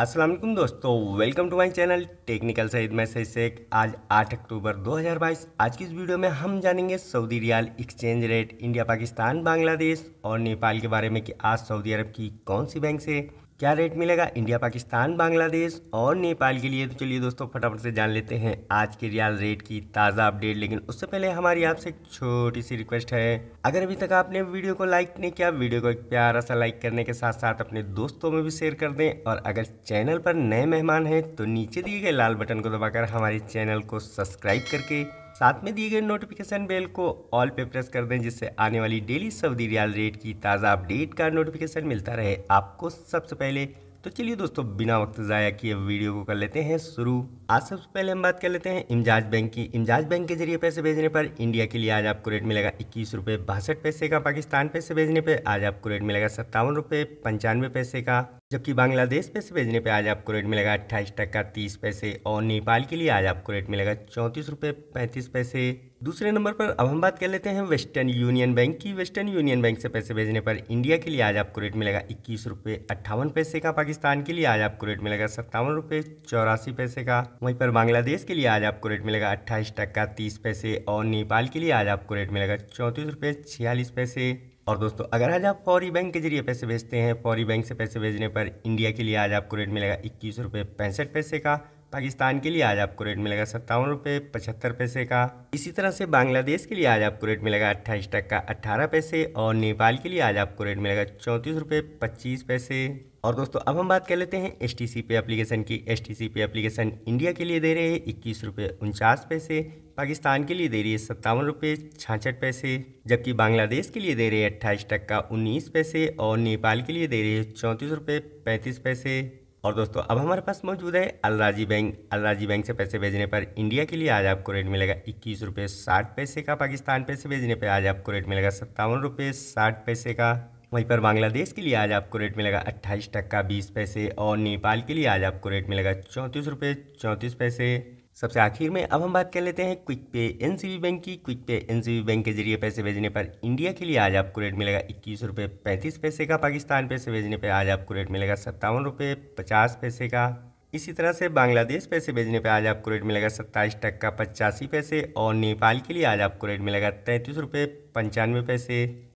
अस्सलाम वालेकुम दोस्तों welcome to my channel technical Saeed मैं सही शेख आज 8 अक्टूबर 2022 आज की इस वीडियो में हम जानेंगे Saudi riyal exchange rate India Pakistan Bangladesh और नेपाल के बारे में कि आज सऊदी अरब की कौन सी बैंक से क्या रेट मिलेगा इंडिया पाकिस्तान बांग्लादेश और नेपाल के लिए तो चलिए दोस्तों फटाफट से जान लेते हैं आज के रियाल रेट की ताज़ा अपडेट लेकिन उससे पहले हमारी आपसे एक छोटी सी रिक्वेस्ट है अगर अभी तक आपने वीडियो को लाइक नहीं किया वीडियो को एक प्यारा सा लाइक करने के साथ साथ अपने दोस्तों में भी शेयर कर दें और अगर चैनल पर नए मेहमान हैं तो नीचे दिए गए लाल बटन को दबाकर हमारे चैनल को सब्सक्राइब करके साथ में दिए गए नोटिफिकेशन बेल को ऑल पे प्रेस कर दें जिससे आने वाली डेली सऊदी रियाल रेट की ताज़ा अपडेट का नोटिफिकेशन मिलता रहे आपको सबसे पहले तो चलिए दोस्तों बिना वक्त ज़ाया किए वीडियो को कर लेते हैं शुरू आज सबसे पहले हम बात कर लेते हैं इमजाज बैंक की इमजाज बैंक के जरिए पैसे भेजने पर इंडिया के लिए आज आपको रेट मिलेगा इक्कीस रुपये बासठ पैसे का पाकिस्तान पैसे भेजने पर आज आपको रेट मिलेगा सत्तावन रुपये पंचानवे पैसे का जबकि बांग्लादेश पैसे भेजने पे आज आपको रेट मिलेगा अट्ठाईस टक्का तीस पैसे और नेपाल के लिए आज आपको रेट मिलेगा चौंतीस रुपये पैंतीस पैसे दूसरे नंबर पर अब हम बात कर लेते हैं वेस्टर्न यूनियन बैंक की वेस्टर्न यूनियन बैंक से पैसे भेजने पर इंडिया के लिए आज आपको रेट मिलेगा इक्कीस रुपये अट्ठावन पैसे का पाकिस्तान के लिए आज आपको रेट मिलेगा सत्तावन रुपये चौरासी पैसे का वहीं पर बांग्लादेश के लिए आज आपको रेट मिलेगा अट्ठाईस टक्का तीस पैसे और नेपाल के लिए आज आपको रेट मिलेगा चौंतीस रुपये छियालीस पैसे और दोस्तों अगर आज आप फौरी बैंक के जरिए पैसे भेजते हैं फौरी बैंक से पैसे भेजने पर इंडिया के लिए आज आपको रेट मिलेगा इक्कीस रुपये पैंसठ पैसे का पाकिस्तान के लिए आज आपको रेट मिलेगा सत्तावन रुपये पचहत्तर पैसे का इसी तरह से बांग्लादेश के लिए आज आपको रेट मिलेगा अट्ठाईस टक्का अट्ठारह पैसे और नेपाल के लिए आज आपको रेट मिलेगा चौंतीस रुपये पच्चीस पैसे और दोस्तों अब हम बात कर लेते हैं एस टी सी पे एप्लीकेशन की एस टी सी पे एप्लीकेशन इंडिया के लिए दे रहे हैं इक्कीस रुपये उनचास पैसे पाकिस्तान के लिए दे रही है सत्तावन रुपये छाछठ पैसे जबकि बांग्लादेश के लिए दे रहे हैं अट्ठाईस टक्का उन्नीस पैसे और नेपाल के लिए दे रही है चौंतीस रुपये पैंतीस पैसे और दोस्तों अब हमारे पास मौजूद है अलराजी बैंक अलराजी बैंक से पैसे भेजने पर इंडिया के लिए आज आपको रेट मिलेगा इक्कीस रुपये साठ पैसे का पाकिस्तान पैसे भेजने पर आज आपको रेट मिलेगा सत्तावन रुपये साठ पैसे का वहीं पर बांग्लादेश के लिए आज आपको रेट मिलेगा अट्ठाईस टक्का बीस पैसे और नेपाल के लिए आज आपको रेट मिलेगा चौंतीस रुपये चौंतीस पैसे सबसे आखिर में अब हम बात कर लेते हैं क्विक पे एन बैंक की क्विक पे एन बैंक के जरिए पैसे भेजने पर इंडिया के लिए आज आपको रेट मिलेगा इक्कीस रुपये पैंतीस पैसे का पाकिस्तान पैसे भेजने पर आज आपको रेट मिलेगा सत्तावन रुपये पचास पैसे का इसी तरह से बांग्लादेश पैसे भेजने पर आज आपको रेट मिलेगा सत्ताईस टक्का पचासी पैसे और नेपाल के लिए आज आपको रेट मिलेगा तैंतीस रुपये पंचानवे पैसे